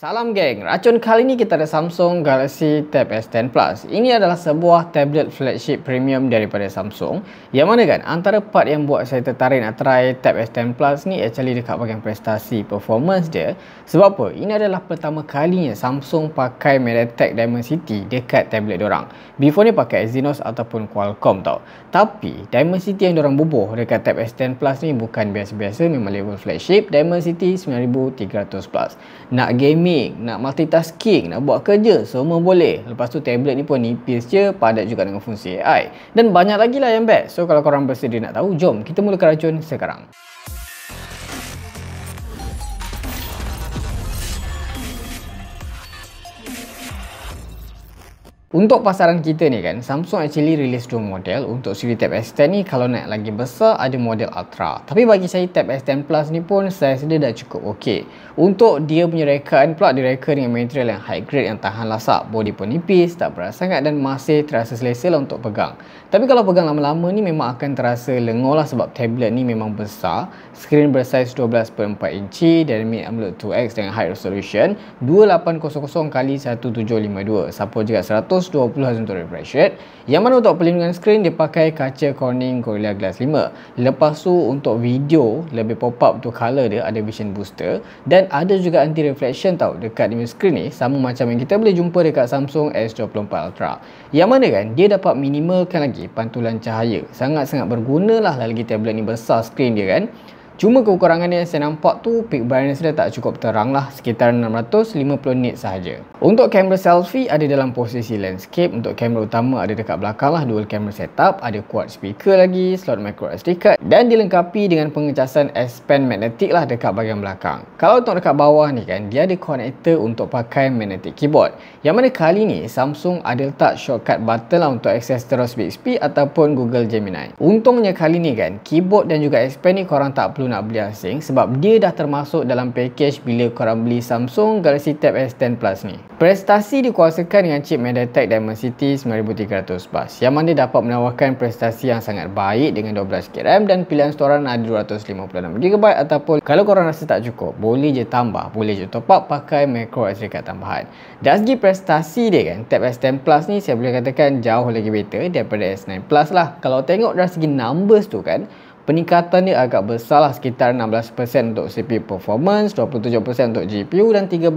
Salam geng, racun kali ini kita ada Samsung Galaxy Tab S10 Plus. Ini adalah sebuah tablet flagship premium daripada Samsung. Yang mana kan, antara part yang buat saya tertarik nak try Tab S10 Plus ni actually dekat bagian prestasi performance dia. Sebab apa? Ini adalah pertama kalinya Samsung pakai MediaTek Dimensity dekat tablet orang. Before ni pakai Exynos ataupun Qualcomm tau. Tapi, Dimensity yang orang bubuh dekat Tab S10 Plus ni bukan biasa-biasa, memang level flagship Dimensity 9300 Plus. Nak gaming gaming, nak multitasking, nak buat kerja, semua boleh. Lepas tu tablet ni pun nipis je, padat juga dengan fungsi AI. Dan banyak lagi lah yang best. So kalau korang bersedia nak tahu, jom kita mulakan racun sekarang. Sekarang. Untuk pasaran kita ni kan, Samsung actually release dua model untuk siri Tab S10 ni kalau nak lagi besar ada model Ultra. Tapi bagi saya Tab S10 Plus ni pun saya dia dah cukup okey. Untuk dia punya rekaan pula direka dengan material yang high grade yang tahan lasak, body pun nipis, tak berat sangat dan masih terasa selesa lah untuk pegang. Tapi kalau pegang lama-lama ni memang akan terasa lengoh lah sebab tablet ni memang besar. Screen bersaiz 12.4 inci, Dynamic AMOLED 2X dengan high resolution 2800x1752, support juga 100 120Hz untuk refresh rate yang mana untuk perlindungan skrin dia pakai kaca Corning Gorilla Glass 5 lepas tu untuk video lebih pop up tu color dia ada vision booster dan ada juga anti reflection tau dekat dia skrin ni sama macam yang kita boleh jumpa dekat Samsung S24 Ultra yang mana kan dia dapat minimalkan lagi pantulan cahaya sangat-sangat berguna lah lagi tablet ni besar skrin dia kan Cuma kekurangan yang saya nampak tu peak brightness dia tak cukup terang lah sekitar 650 nit saja. Untuk kamera selfie ada dalam posisi landscape. Untuk kamera utama ada dekat belakang lah dual camera setup. Ada quad speaker lagi, slot micro SD card dan dilengkapi dengan pengecasan S Pen magnetik lah dekat bahagian belakang. Kalau untuk dekat bawah ni kan dia ada connector untuk pakai magnetic keyboard. Yang mana kali ni Samsung ada letak shortcut button lah untuk akses terus Bixby ataupun Google Gemini. Untungnya kali ni kan keyboard dan juga S Pen ni korang tak perlu nak beli asing sebab dia dah termasuk dalam package bila korang beli Samsung Galaxy Tab S10 Plus ni. Prestasi dikuasakan dengan chip MediaTek Dimensity 9300 Plus yang mana dapat menawarkan prestasi yang sangat baik dengan 12GB RAM dan pilihan storan ada 256GB ataupun kalau korang rasa tak cukup boleh je tambah, boleh je top up pakai micro SD card tambahan. Dari segi prestasi dia kan, Tab S10 Plus ni saya boleh katakan jauh lagi better daripada S9 Plus lah. Kalau tengok dari segi numbers tu kan, peningkatan ni agak besar lah sekitar 16% untuk CPU performance, 27% untuk GPU dan 13%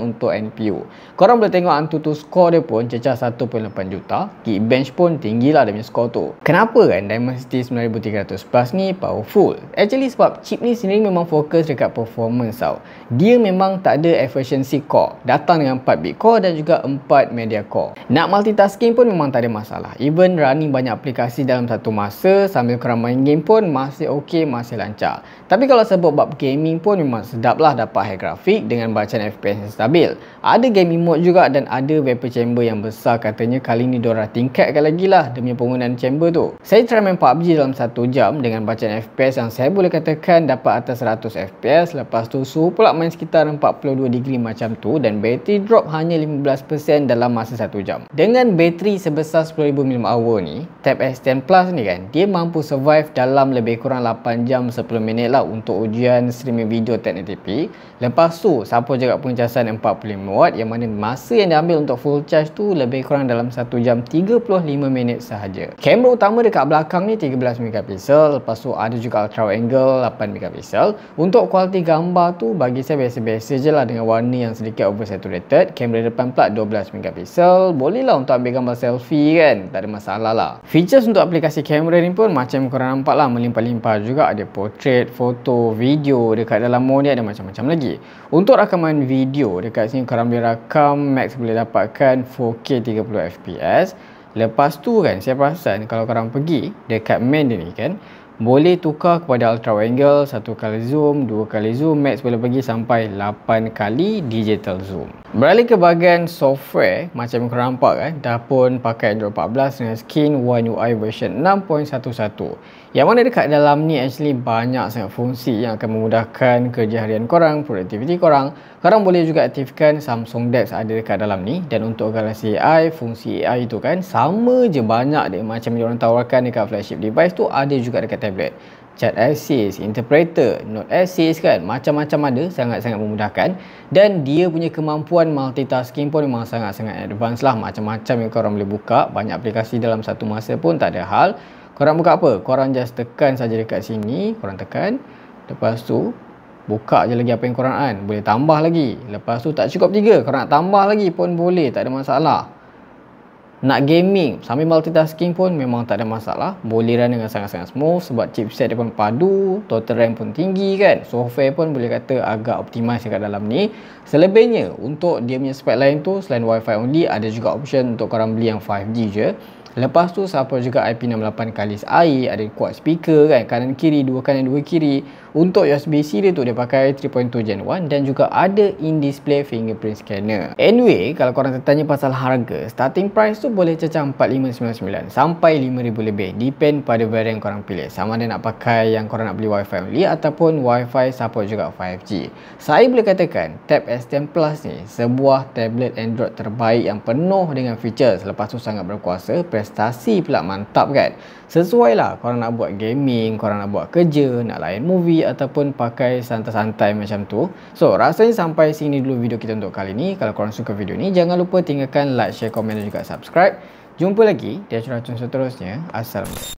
untuk NPU. Korang boleh tengok AnTuTu score dia pun cecah 1.8 juta, Geekbench pun tinggi lah dia punya score tu. Kenapa kan Dimensity 9300 Plus ni powerful? Actually sebab chip ni sendiri memang fokus dekat performance tau. Dia memang tak ada efficiency core, datang dengan 4 bit core dan juga 4 media core. Nak multitasking pun memang tak ada masalah. Even running banyak aplikasi dalam satu masa sambil korang main game pun masih okey, masih lancar. Tapi kalau sebut bab gaming pun memang sedap lah dapat high graphic dengan bacaan FPS yang stabil. Ada gaming mode juga dan ada vapor chamber yang besar katanya kali ni diorang tingkatkan lagi lah demi penggunaan chamber tu. Saya try main PUBG dalam 1 jam dengan bacaan FPS yang saya boleh katakan dapat atas 100 FPS lepas tu suhu pula main sekitar 42 degree macam tu dan battery drop hanya 15% dalam masa 1 jam. Dengan bateri sebesar 10,000 mAh ni, Tab S10 Plus ni kan, dia mampu survive dalam dalam lebih kurang 8 jam 10 minit lah untuk ujian streaming video teknik TP. Lepas tu, siapa juga pengecasan 45 watt yang mana masa yang diambil untuk full charge tu lebih kurang dalam 1 jam 35 minit sahaja. Kamera utama dekat belakang ni 13MP, lepas tu ada juga ultra angle 8MP. Untuk kualiti gambar tu bagi saya biasa-biasa je lah dengan warna yang sedikit oversaturated. Kamera depan pula 12MP, boleh lah untuk ambil gambar selfie kan, tak ada masalah lah. Features untuk aplikasi kamera ni pun macam korang nampak lah lah melimpah-limpah juga ada portrait, foto, video dekat dalam mode ada macam-macam lagi. Untuk rakaman video dekat sini korang boleh rakam max boleh dapatkan 4K 30fps. Lepas tu kan saya perasan kalau korang pergi dekat main dia ni kan boleh tukar kepada ultra angle satu kali zoom dua kali zoom max boleh pergi sampai 8 kali digital zoom beralih ke bahagian software macam yang nampak kan dah pun pakai Android 14 dengan skin One UI version 6.11 yang mana dekat dalam ni actually banyak sangat fungsi yang akan memudahkan kerja harian korang produktiviti korang korang boleh juga aktifkan Samsung Dex ada dekat dalam ni dan untuk Galaxy AI fungsi AI tu kan sama je banyak dia macam yang orang tawarkan dekat flagship device tu ada juga dekat tablet chat assist, interpreter, note assist kan macam-macam ada sangat-sangat memudahkan dan dia punya kemampuan multitasking pun memang sangat-sangat advance lah macam-macam yang korang boleh buka banyak aplikasi dalam satu masa pun tak ada hal korang buka apa? korang just tekan saja dekat sini korang tekan lepas tu buka je lagi apa yang korang kan boleh tambah lagi lepas tu tak cukup tiga korang nak tambah lagi pun boleh tak ada masalah nak gaming sambil multitasking pun memang tak ada masalah boleh run dengan sangat-sangat smooth sebab chipset dia pun padu total RAM pun tinggi kan software pun boleh kata agak optimis dekat dalam ni selebihnya untuk dia punya spek lain tu selain wifi only ada juga option untuk korang beli yang 5G je Lepas tu support juga IP68 kalis air Ada quad speaker kan Kanan kiri, dua kanan, dua kiri Untuk USB-C dia tu dia pakai 3.2 Gen 1 Dan juga ada in-display fingerprint scanner Anyway, kalau korang tertanya pasal harga Starting price tu boleh cecah 4599 Sampai 5000 lebih Depend pada varian korang pilih Sama ada nak pakai yang korang nak beli wifi fi only Ataupun wifi fi support juga 5G Saya boleh katakan Tab S10 Plus ni Sebuah tablet Android terbaik yang penuh dengan features Lepas tu sangat berkuasa prestasi pula mantap kan sesuai lah korang nak buat gaming korang nak buat kerja nak layan movie ataupun pakai santai-santai macam tu so rasanya sampai sini dulu video kita untuk kali ni kalau korang suka video ni jangan lupa tinggalkan like, share, komen dan juga subscribe jumpa lagi di acara-acara seterusnya Assalamualaikum